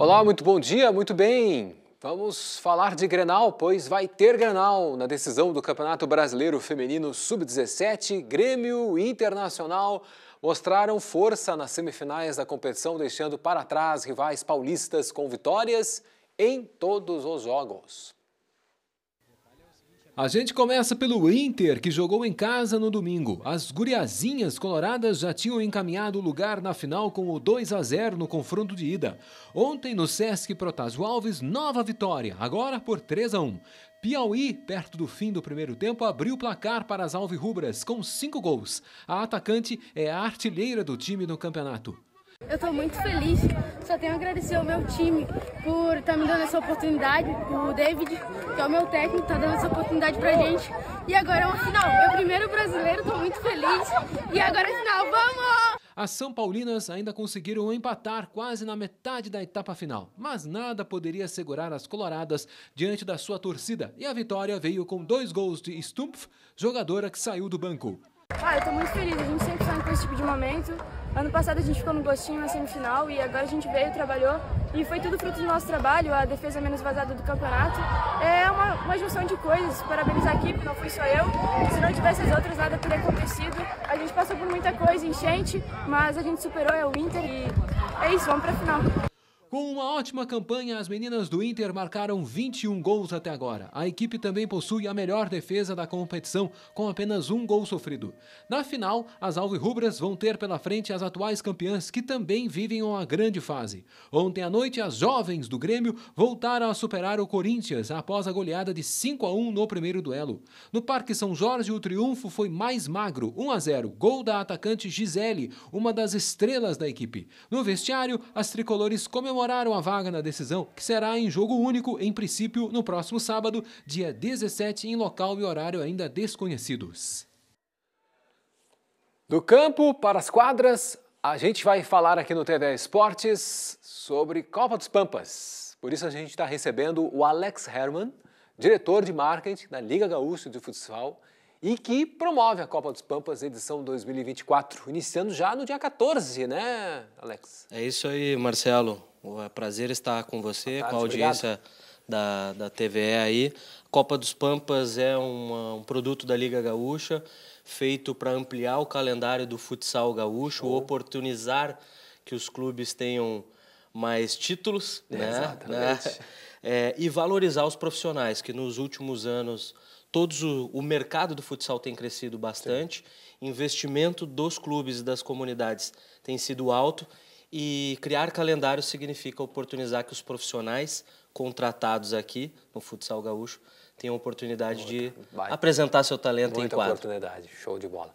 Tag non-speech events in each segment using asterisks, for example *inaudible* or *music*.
Olá, muito bom dia, muito bem. Vamos falar de Grenal, pois vai ter Grenal na decisão do Campeonato Brasileiro Feminino Sub-17, Grêmio Internacional mostraram força nas semifinais da competição, deixando para trás rivais paulistas com vitórias em todos os jogos. A gente começa pelo Inter, que jogou em casa no domingo. As guriazinhas coloradas já tinham encaminhado o lugar na final com o 2 a 0 no confronto de ida. Ontem no Sesc Protásio Alves, nova vitória, agora por 3 a 1. Piauí, perto do fim do primeiro tempo, abriu o placar para as alvirrubras com cinco gols. A atacante é a artilheira do time no campeonato. Eu estou muito feliz, só tenho a agradecer ao meu time por estar tá me dando essa oportunidade, o David, que é o meu técnico, está dando essa oportunidade pra gente. E agora é uma final, meu primeiro brasileiro, estou muito feliz. E agora é final, vamos! As São Paulinas ainda conseguiram empatar quase na metade da etapa final, mas nada poderia segurar as coloradas diante da sua torcida e a vitória veio com dois gols de Stumpf, jogadora que saiu do banco. Ah, eu tô muito feliz, a gente sempre sabe com esse tipo de momento, Ano passado a gente ficou no gostinho na semifinal e agora a gente veio, trabalhou e foi tudo fruto do nosso trabalho, a defesa menos vazada do campeonato. É uma, uma junção de coisas, parabenizar a equipe, não fui só eu, se não tivesse as outras nada teria acontecido. A gente passou por muita coisa, enchente, mas a gente superou, é o Inter e é isso, vamos pra final. Com uma ótima campanha, as meninas do Inter marcaram 21 gols até agora. A equipe também possui a melhor defesa da competição, com apenas um gol sofrido. Na final, as alvirrubras vão ter pela frente as atuais campeãs, que também vivem uma grande fase. Ontem à noite, as jovens do Grêmio voltaram a superar o Corinthians após a goleada de 5 a 1 no primeiro duelo. No Parque São Jorge, o triunfo foi mais magro, 1 a 0, gol da atacante Gisele, uma das estrelas da equipe. No vestiário, as tricolores comemoraram comemoraram a vaga na decisão, que será em jogo único, em princípio, no próximo sábado, dia 17, em local e horário ainda desconhecidos. Do campo para as quadras, a gente vai falar aqui no TV Esportes sobre Copa dos Pampas. Por isso a gente está recebendo o Alex Herman, diretor de marketing da Liga Gaúcha de Futsal e que promove a Copa dos Pampas edição 2024, iniciando já no dia 14, né, Alex? É isso aí, Marcelo. É prazer estar com você, tarde, com a audiência da, da TVE aí. Copa dos Pampas é uma, um produto da Liga Gaúcha, feito para ampliar o calendário do futsal gaúcho, oportunizar que os clubes tenham mais títulos, é, né? Exatamente. Né? *laughs* É, e valorizar os profissionais, que nos últimos anos todos o, o mercado do futsal tem crescido bastante, Sim. investimento dos clubes e das comunidades tem sido alto e criar calendário significa oportunizar que os profissionais contratados aqui no futsal gaúcho tenham a oportunidade Muito de vai. apresentar seu talento Muita em quadro. oportunidade, show de bola.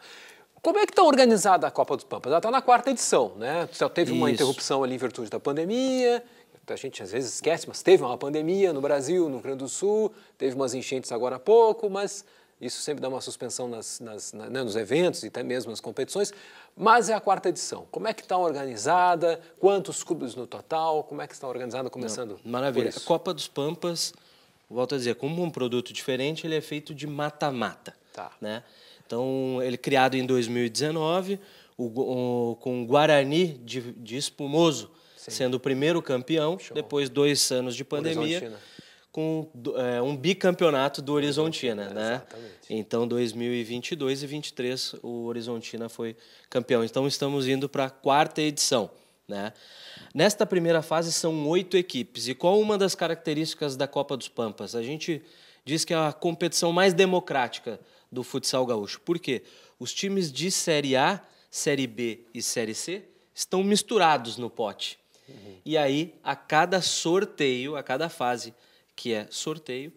Como é que está organizada a Copa dos Pampas? Ela está na quarta edição, né? teve Isso. uma interrupção ali em virtude da pandemia. A gente às vezes esquece, mas teve uma pandemia no Brasil, no Rio Grande do Sul, teve umas enchentes agora há pouco, mas isso sempre dá uma suspensão nas, nas, na, né, nos eventos e até mesmo nas competições. Mas é a quarta edição. Como é que está organizada? Quantos clubes no total? Como é que está organizada começando? Não, maravilha. A Copa dos Pampas, volto a dizer, como um produto diferente, ele é feito de mata-mata. Tá. Né? Então, ele é criado em 2019 o, o, com Guarani de, de Espumoso Sim. sendo o primeiro campeão, Show. depois dois anos de pandemia. Né? com é, um bicampeonato do Horizontina, é, né? Exatamente. Então, 2022 e 2023 o Horizontina foi campeão. Então, estamos indo para a quarta edição, né? Nesta primeira fase são oito equipes. E qual uma das características da Copa dos Pampas? A gente diz que é a competição mais democrática do futsal gaúcho. Por quê? Os times de Série A, Série B e Série C estão misturados no pote. Uhum. E aí, a cada sorteio, a cada fase, que é sorteio,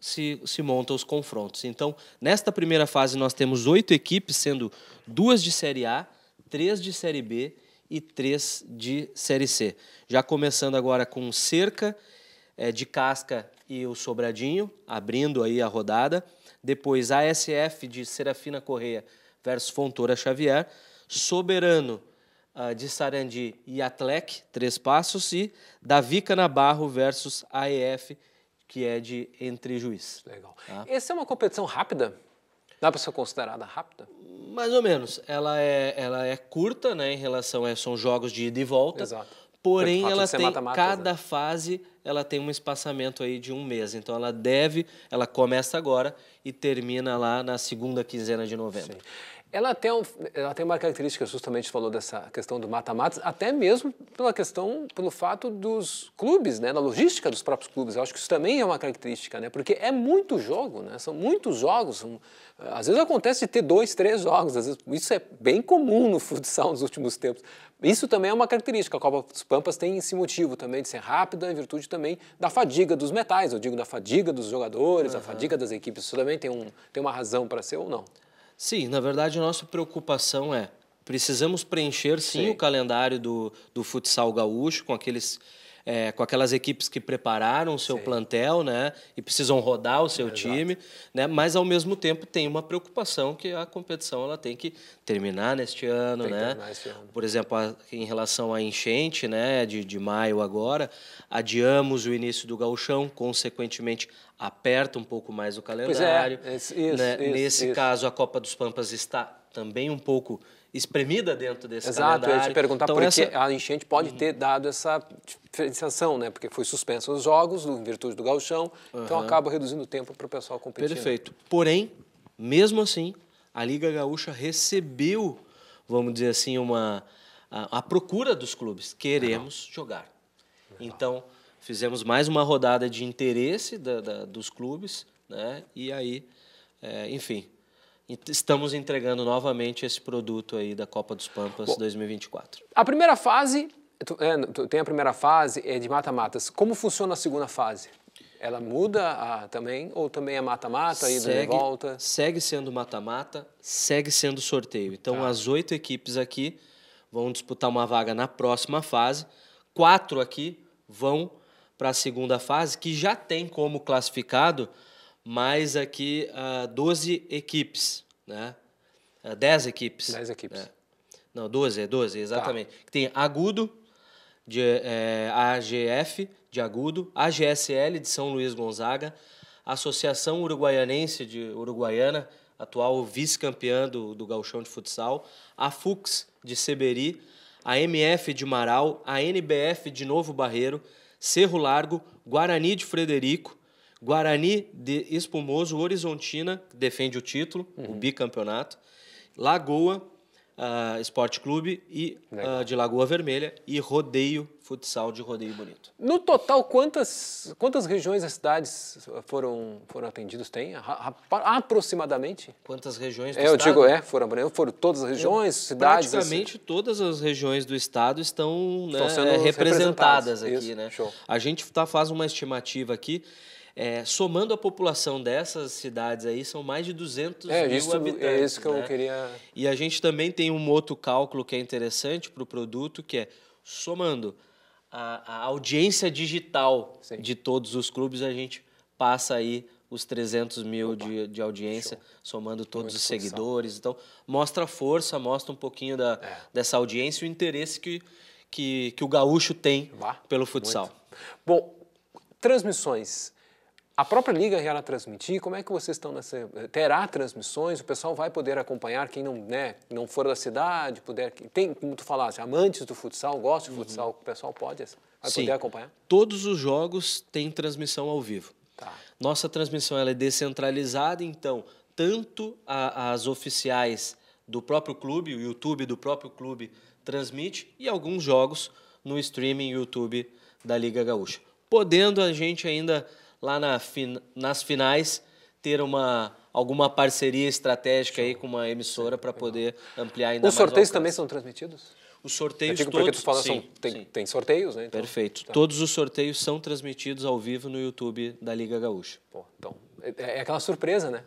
se, se montam os confrontos. Então, nesta primeira fase, nós temos oito equipes, sendo duas de Série A, três de Série B e três de Série C. Já começando agora com Cerca, é, de Casca e o Sobradinho, abrindo aí a rodada. Depois, ASF de Serafina Correia versus Fontoura Xavier. Soberano ah, de Sarandi e Atlec, Três Passos, e Davi Canabarro versus AEF, que é de Entre Juiz. Legal. Tá? Essa é uma competição rápida? Dá para ser considerada rápida? Mais ou menos. Ela é, ela é curta, né, em relação a é, são jogos de ida e volta. Exato. Porém, ela tem cada né? fase, ela tem um espaçamento aí de um mês. Então, ela deve, ela começa agora e termina lá na segunda quinzena de novembro. Sim. Ela tem, um, ela tem uma característica, justamente falou dessa questão do mata-matas, até mesmo pela questão, pelo fato dos clubes, né, logística dos próprios clubes. Eu acho que isso também é uma característica, né, porque é muito jogo, né, são muitos jogos. às vezes acontece de ter dois, três jogos, às vezes, isso é bem comum no *laughs* futsal nos últimos tempos. Isso também é uma característica, a Copa dos Pampas tem esse motivo também de ser rápida, em virtude também da fadiga dos metais, eu digo da fadiga dos jogadores, uhum. a fadiga das equipes, isso também tem, um, tem uma razão para ser ou não. Sim, na verdade, nossa preocupação é precisamos preencher sim, sim. o calendário do, do futsal gaúcho com aqueles é, com aquelas equipes que prepararam o seu Sim. plantel, né? E precisam rodar o seu time, né? Mas ao mesmo tempo tem uma preocupação que a competição ela tem que terminar neste ano, tem né? Ano. Por exemplo, a, em relação à enchente, né? De, de maio agora, adiamos o início do gauchão, consequentemente aperta um pouco mais o calendário. Pois é, isso, né? isso, Nesse isso. caso, a Copa dos Pampas está também um pouco espremida dentro desse Exato, calendário. Exato, eu ia te perguntar então, por essa... que a enchente pode uhum. ter dado essa diferenciação, né? Porque foi suspensa os jogos, em virtude do galchão, uhum. então acaba reduzindo o tempo para o pessoal competir. Né? Perfeito. Porém, mesmo assim, a Liga Gaúcha recebeu, vamos dizer assim, uma a, a procura dos clubes. Queremos Legal. jogar. Legal. Então, fizemos mais uma rodada de interesse da, da, dos clubes, né? E aí, é, enfim, e estamos entregando novamente esse produto aí da Copa dos Pampas Bom, 2024. A primeira fase, é, tem a primeira fase é de mata-matas. Como funciona a segunda fase? Ela muda a, também ou também é mata-mata e de volta? Segue sendo mata-mata, segue sendo sorteio. Então tá. as oito equipes aqui vão disputar uma vaga na próxima fase. Quatro aqui vão para a segunda fase que já tem como classificado mais aqui uh, ah, 12 equipes, né? Uh, ah, 10 equipes. 10 equipes. Né? Não, 12, é 12, tá. exatamente. Tá. Tem agudo, de, é, AGF de agudo, AGSL de São Luís Gonzaga, Associação Uruguaianense de Uruguaiana, atual vice-campeã do, do gauchão de futsal, a FUX de Seberi, a MF de Marau, a NBF de Novo Barreiro, Cerro Largo, Guarani de Frederico, Guarani de Espumoso, Horizontina, que defende o título, uhum. o bicampeonato. Lagoa uh, ah, Esporte Clube e uh, de Lagoa Vermelha e Rodeio Futsal de Rodeio Bonito. No total, quantas, quantas regiões e cidades foram, foram atendidas? Tem aproximadamente? Quantas regiões do é, eu estado? digo, é, foram, né? foram todas as regiões, eu, cidades? Assim? Praticamente assim. todas as regiões do estado estão, né, sendo representadas, representadas aqui. Isso, né? Show. A gente tá, faz uma estimativa aqui é, somando a população dessas cidades aí, são mais de 200 é, mil isso, habitantes. É isso que né? eu queria... E a gente também tem um outro cálculo que é interessante para o produto, que é somando a, a audiência digital Sim. de todos os clubes, a gente passa aí os 300 mil Opa, de, de audiência, show. somando todos os seguidores. Então, mostra a força, mostra um pouquinho da, é. dessa audiência e o interesse que, que, que o gaúcho tem pelo futsal. Muito. Bom, transmissões. A própria liga irá transmitir? Como é que vocês estão nessa. Eh, terá transmissões? O pessoal vai poder acompanhar quem não, né, não for da cidade, puder. Tem, como tu falaste, assim, amantes do futsal, gostam de uhum. futsal, o pessoal pode assim, vai Sim. poder acompanhar? Todos os jogos têm transmissão ao vivo. Tá. Nossa transmissão ela é descentralizada, então, tanto a, as oficiais do próprio clube, o YouTube do próprio clube transmite, e alguns jogos no streaming YouTube da Liga Gaúcha. Podendo a gente ainda lá na fin nas finais ter uma alguma parceria estratégica aí com uma emissora para poder ampliar ainda Os mais. Os sorteios também são transmitidos? Os sorteios digo, todos. Porque tu fala, sim, são, tem, sim. tem sorteios, né? Então, Perfeito. Tá. Todos os sorteios são transmitidos ao vivo no YouTube da Liga Gaúcha. Pô, então, é, é, é aquela surpresa, né?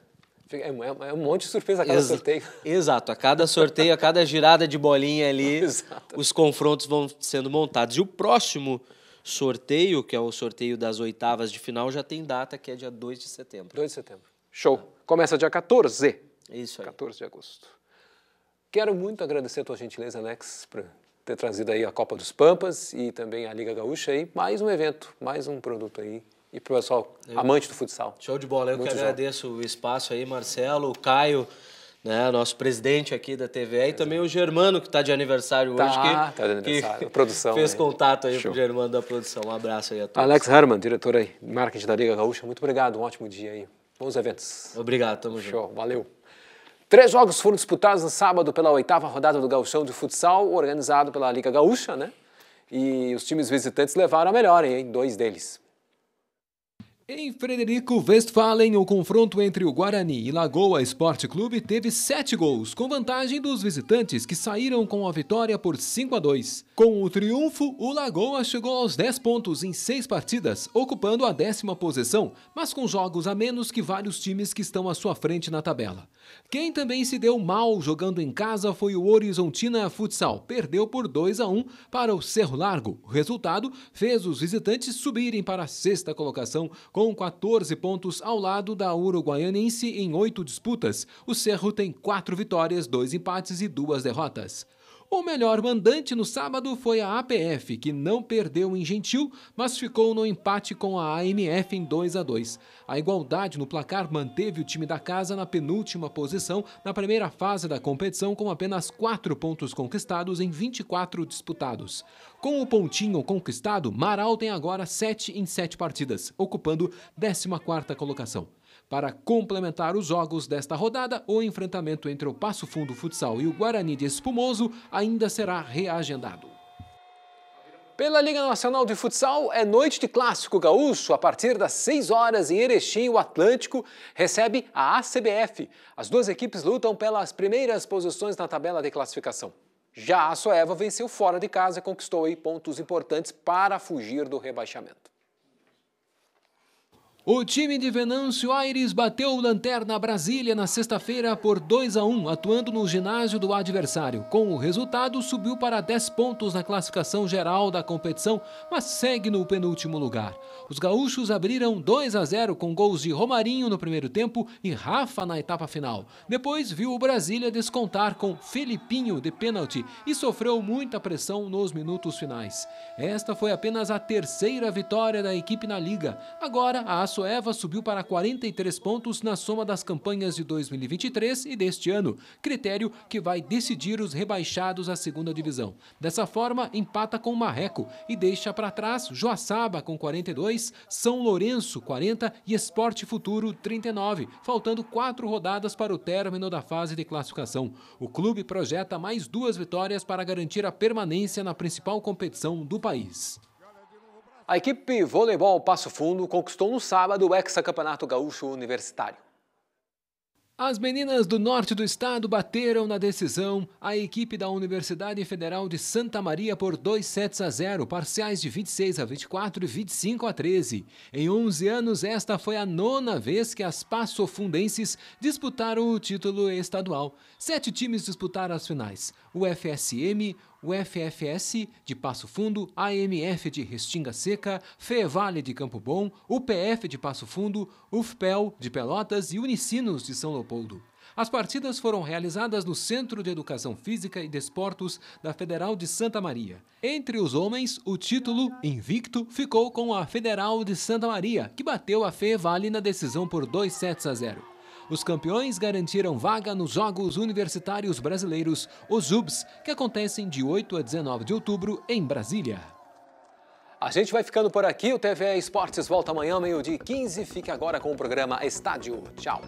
É, é, é, um monte de surpresa a cada Ex sorteio. Exato, a cada sorteio, a cada girada de bolinha ali, *laughs* os confrontos vão sendo montados. E o próximo sorteio, que é o sorteio das oitavas de final, já tem data que é dia 2 de setembro. 2 de setembro. Show. Ah. Começa dia 14. Isso aí. 14 de agosto. Quero muito agradecer a tua gentileza, Alex, por ter trazido aí a Copa dos Pampas e também a Liga Gaúcha aí, mais um evento, mais um produto aí. E pro pessoal eu... amante do futsal. Show de bola. Eu muito que agradeço o espaço aí, Marcelo, Caio, né? Nosso presidente aqui da TVE e também o Germano, que está de aniversário tá, hoje. Que, tá de aniversário. Que produção. Fez aí. contato aí Show. com o Germano da produção. Um abraço aí a todos. Alex Herman, diretor aí, marketing da Liga Gaúcha. Muito obrigado, um ótimo dia aí. Bons eventos. Obrigado, tamo junto. Show, valeu. Três jogos foram disputados no sábado pela oitava rodada do Gauchão de Futsal, organizado pela Liga Gaúcha, né? E os times visitantes levaram a melhor, hein? Dois deles. Em Frederico Westphalen, o confronto entre o Guarani e Lagoa Esporte Clube teve sete gols, com vantagem dos visitantes que saíram com a vitória por 5 a 2. Com o triunfo, o Lagoa chegou aos 10 pontos em seis partidas, ocupando a décima posição, mas com jogos a menos que vários times que estão à sua frente na tabela. Quem também se deu mal jogando em casa foi o Horizontina Futsal. Perdeu por 2 a 1 para o Cerro Largo. O resultado fez os visitantes subirem para a sexta colocação com 14 pontos ao lado da Uruguaianense em oito disputas. O Cerro tem quatro vitórias, dois empates e duas derrotas. O melhor mandante no sábado foi a APF, que não perdeu em Gentil, mas ficou no empate com a AMF em 2 a 2. A igualdade no placar manteve o time da casa na penúltima posição na primeira fase da competição, com apenas 4 pontos conquistados em 24 disputados. Com o pontinho conquistado, Marau tem agora 7 em 7 partidas, ocupando 14 quarta colocação. Para complementar os jogos desta rodada, o enfrentamento entre o Passo Fundo Futsal e o Guarani de Espumoso ainda será reagendado. Pela Liga Nacional de Futsal, é noite de clássico gaúcho. A partir das 6 horas em Erechim, o Atlântico recebe a ACBF. As duas equipes lutam pelas primeiras posições na tabela de classificação. Já a Soeva venceu fora de casa e conquistou pontos importantes para fugir do rebaixamento. O time de Venâncio Aires bateu o Lanterna Brasília na sexta-feira por 2 a 1, atuando no ginásio do adversário. Com o resultado, subiu para 10 pontos na classificação geral da competição, mas segue no penúltimo lugar. Os gaúchos abriram 2 a 0 com gols de Romarinho no primeiro tempo e Rafa na etapa final. Depois viu o Brasília descontar com Felipinho de pênalti e sofreu muita pressão nos minutos finais. Esta foi apenas a terceira vitória da equipe na liga. Agora a Eva subiu para 43 pontos na soma das campanhas de 2023 e deste ano, critério que vai decidir os rebaixados à segunda divisão. Dessa forma, empata com Marreco e deixa para trás Joaçaba com 42, São Lourenço 40 e Esporte Futuro 39, faltando quatro rodadas para o término da fase de classificação. O clube projeta mais duas vitórias para garantir a permanência na principal competição do país. A equipe Voleibol Passo Fundo conquistou no sábado o Hexacampeonato Gaúcho Universitário. As meninas do norte do estado bateram na decisão a equipe da Universidade Federal de Santa Maria por 2 sets a 0, parciais de 26 a 24 e 25 a 13. Em 11 anos, esta foi a nona vez que as passofundenses disputaram o título estadual. Sete times disputaram as finais: o FSM, o FFS de Passo Fundo, AMF de Restinga Seca, FEVALE de Campo Bom, UPF de Passo Fundo, UFPEL de Pelotas e Unicinos de São Leopoldo. As partidas foram realizadas no Centro de Educação Física e Desportos da Federal de Santa Maria. Entre os homens, o título, invicto, ficou com a Federal de Santa Maria, que bateu a Fevale na decisão por 2 sets a 0. Os campeões garantiram vaga nos Jogos Universitários Brasileiros, os UBS, que acontecem de 8 a 19 de outubro em Brasília. A gente vai ficando por aqui. O TVE Esportes volta amanhã, meio-dia 15. Fique agora com o programa Estádio. Tchau.